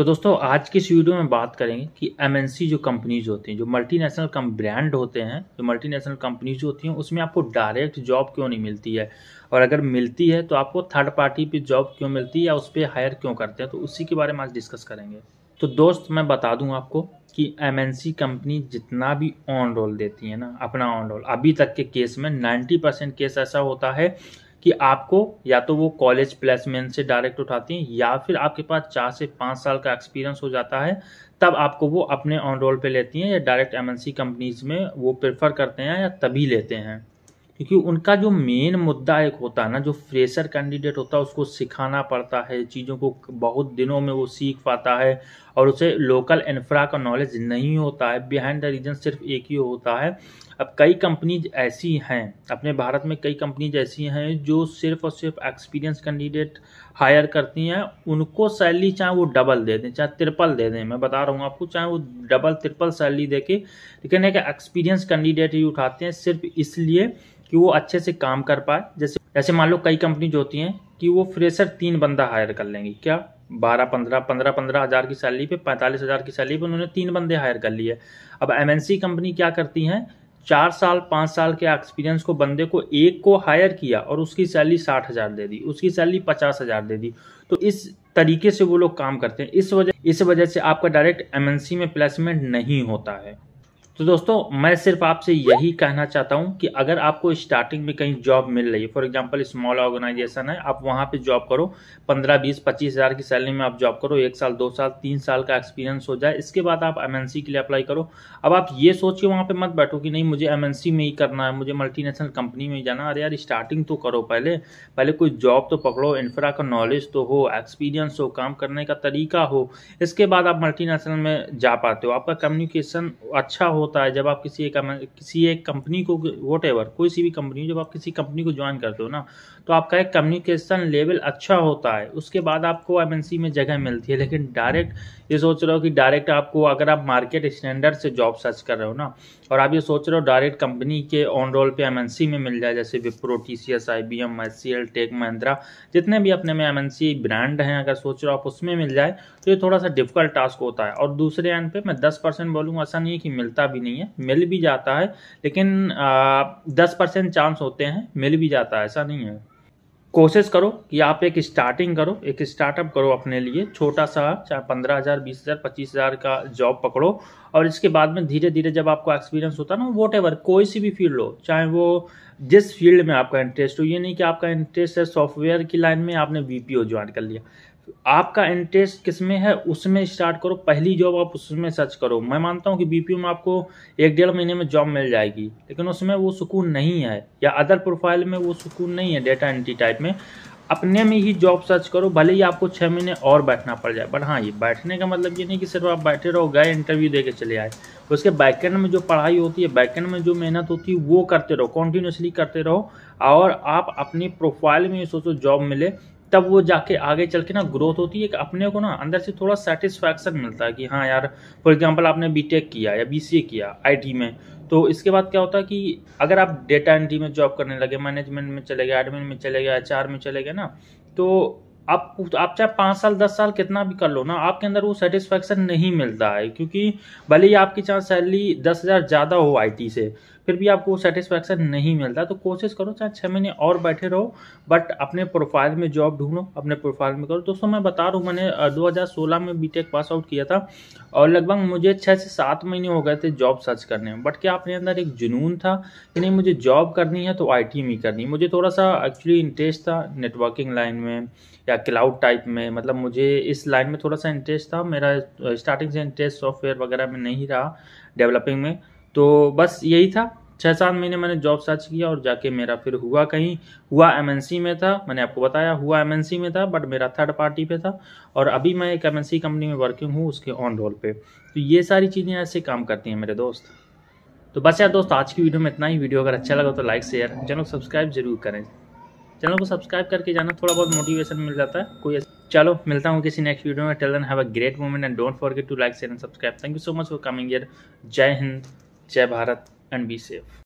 तो दोस्तों आज की इस वीडियो में बात करेंगे कि एम जो कंपनीज होती हैं जो मल्टीनेशनल कम ब्रांड होते हैं जो मल्टीनेशनल कंपनीज होती हैं उसमें आपको डायरेक्ट जॉब क्यों नहीं मिलती है और अगर मिलती है तो आपको थर्ड पार्टी पे जॉब क्यों मिलती है या उस पर हायर क्यों करते हैं तो उसी के बारे में आज डिस्कस करेंगे तो दोस्त मैं बता दूँ आपको कि एम कंपनी जितना भी ऑन रोल देती है ना अपना ऑन रोल अभी तक के केस में नाइन्टी परसेंट केस ऐसा होता है कि आपको या तो वो कॉलेज प्लेसमेंट से डायरेक्ट उठाती हैं या फिर आपके पास चार से पाँच साल का एक्सपीरियंस हो जाता है तब आपको वो अपने ऑन रोल पे लेती हैं या डायरेक्ट एमएनसी कंपनीज में वो प्रेफर करते हैं या तभी लेते हैं क्योंकि उनका जो मेन मुद्दा एक होता है ना जो फ्रेशर कैंडिडेट होता है उसको सिखाना पड़ता है चीज़ों को बहुत दिनों में वो सीख पाता है और उसे लोकल इन्फ्रा का नॉलेज नहीं होता है बिहाइंड द रीजन सिर्फ एक ही होता है अब कई कंपनीज ऐसी हैं अपने भारत में कई कंपनीज ऐसी हैं जो सिर्फ और सिर्फ एक्सपीरियंस कैंडिडेट हायर करती हैं उनको सैलरी चाहे वो डबल दे दें चाहे ट्रिपल दे दें मैं बता रहा हूँ आपको चाहे वो डबल ट्रिपल सैलरी दे के लेकिन एक एक्सपीरियंस कैंडिडेट ही उठाते हैं सिर्फ इसलिए कि वो अच्छे से काम कर पाए जैसे जैसे मान लो कई कंपनीज होती हैं कि वो फ्रेशर तीन बंदा हायर कर लेंगी क्या बारह पंद्रह पंद्रह पंद्रह हज़ार की सैलरी पे पैंतालीस हज़ार की सैलरी पे उन्होंने तीन बंदे हायर कर लिए अब एमएनसी कंपनी क्या करती हैं चार साल पाँच साल के एक्सपीरियंस को बंदे को एक को हायर किया और उसकी सैलरी साठ हज़ार दे दी उसकी सैलरी पचास हज़ार दे दी तो इस तरीके से वो लोग काम करते हैं इस वजह इस वजह से आपका डायरेक्ट एमएनसी में प्लेसमेंट नहीं होता है तो दोस्तों मैं सिर्फ आपसे यही कहना चाहता हूं कि अगर आपको स्टार्टिंग में कहीं जॉब मिल रही है फॉर एग्जांपल स्मॉल ऑर्गेनाइजेशन है आप वहां पे जॉब करो 15 20 पच्चीस हज़ार की सैलरी में आप जॉब करो एक साल दो साल तीन साल का एक्सपीरियंस हो जाए इसके बाद आप एम के लिए अप्लाई करो अब आप ये सोच के वहाँ पर मत बैठो कि नहीं मुझे एम में ही करना है मुझे मल्टी कंपनी में ही जाना अरे यार स्टार्टिंग तो करो पहले पहले कोई जॉब तो पकड़ो इंफ्रा का नॉलेज तो हो एक्सपीरियंस हो काम करने का तरीका हो इसके बाद आप मल्टी में जा पाते हो आपका कम्युनिकेशन अच्छा हो होता है जब आप किसी एक किसी एक कंपनी को वॉट एवर कोई सी भी कंपनी जब आप किसी कंपनी को ज्वाइन करते हो ना तो आपका एक कम्युनिकेशन लेवल अच्छा होता है उसके बाद आपको एम में जगह मिलती है लेकिन डायरेक्ट ये सोच रहे हो कि डायरेक्ट आपको अगर आप मार्केट स्टैंडर्ड से जॉब सर्च कर रहे हो ना और आप ये सोच रहे हो डायरेक्ट कंपनी के ऑन रोल पे एमएनसी में मिल जाए जैसे Wipro T C S I B M S C L tech Mahindra जितने भी अपने में एमएनसी ब्रांड हैं अगर सोच रहे हो आप उसमें मिल जाए तो ये थोड़ा सा डिफिकल्ट टास्क होता है और दूसरे एंड पे मैं दस परसेंट बोलूँगा ऐसा नहीं है कि मिलता भी नहीं है मिल भी जाता है लेकिन दस परसेंट चांस होते हैं मिल भी जाता है ऐसा नहीं है कोशिश करो कि आप एक स्टार्टिंग करो एक स्टार्टअप करो अपने लिए छोटा सा चाहे पंद्रह हज़ार बीस हज़ार पच्चीस हज़ार का जॉब पकड़ो और इसके बाद में धीरे धीरे जब आपको एक्सपीरियंस होता है ना वोट एवर कोई सी भी फील्ड हो चाहे वो जिस फील्ड में आपका इंटरेस्ट हो ये नहीं कि आपका इंटरेस्ट है सॉफ्टवेयर की लाइन में आपने वी ज्वाइन कर लिया आपका इंटरेस्ट किस में है उसमें स्टार्ट करो पहली जॉब आप उसमें सर्च करो मैं मानता हूँ कि बीपीओ में आपको एक डेढ़ महीने में जॉब मिल जाएगी लेकिन उसमें वो सुकून नहीं है या अदर प्रोफाइल में वो सुकून नहीं है डेटा एंट्री टाइप में अपने में ही जॉब सर्च करो भले ही आपको छः महीने और बैठना पड़ जाए बट हाँ ये बैठने का मतलब ये नहीं कि सिर्फ आप बैठे रहो गए इंटरव्यू दे के चले आए उसके बैकेंड में जो पढ़ाई होती है बैकेंड में जो मेहनत होती है वो करते रहो कॉन्टिन्यूसली करते रहो और आप अपनी प्रोफाइल में सोचो जॉब मिले तब वो जाके आगे चल के ना ग्रोथ होती है कि अपने को ना अंदर से थोड़ा सेटिस्फैक्शन मिलता है कि हाँ यार फॉर एग्जांपल आपने बीटेक किया या बीसीए किया आईटी में तो इसके बाद क्या होता है कि अगर आप डेटा एंट्री में जॉब करने लगे मैनेजमेंट में चले गए एडमिन में चले गए एच में चले गए ना तो आप आप चाहे पाँच साल दस साल कितना भी कर लो ना आपके अंदर वो सेटिस्फेक्शन नहीं मिलता है क्योंकि भले ही आपकी चाहे सैलरी दस हज़ार ज़्यादा हो आईटी से फिर भी आपको सेटिस्फैक्शन नहीं मिलता तो कोशिश करो चाहे छः महीने और बैठे रहो बट अपने प्रोफाइल में जॉब ढूंढो अपने प्रोफाइल में करो दोस्तों मैं बता रहा हूँ मैंने 2016 में बीटेक पास आउट किया था और लगभग मुझे छः से सात महीने हो गए थे जॉब सर्च करने में बट क्या अपने अंदर एक जुनून था कि नहीं मुझे जॉब करनी है तो आई में करनी मुझे थोड़ा सा एक्चुअली इंटरेस्ट था नेटवर्किंग लाइन में या क्लाउड टाइप में मतलब मुझे इस लाइन में थोड़ा सा इंटरेस्ट था मेरा स्टार्टिंग से इंटरेस्ट सॉफ्टवेयर वगैरह में नहीं रहा डेवलपिंग में तो बस यही था छः सात महीने मैंने जॉब सर्च किया और जाके मेरा फिर हुआ कहीं हुआ एमएनसी में था मैंने आपको बताया हुआ एमएनसी में था बट मेरा थर्ड पार्टी पे था और अभी मैं एक एमएनसी कंपनी में वर्किंग हूँ उसके ऑन रोल पे तो ये सारी चीज़ें ऐसे काम करती हैं मेरे दोस्त तो बस यार दोस्त आज की वीडियो में इतना ही वीडियो अगर अच्छा लगा तो लाइक शेयर चैनल को सब्सक्राइब जरूर करें चैनल को सब्सक्राइब करके जाना थोड़ा बहुत मोटिवेशन मिल जाता है कोई चलो मिलता हूँ किसी नेक्स्ट वीडियो में till then have a great moment and don't forget to like share and subscribe thank you so much for coming year जय हिंद जय भारत and be safe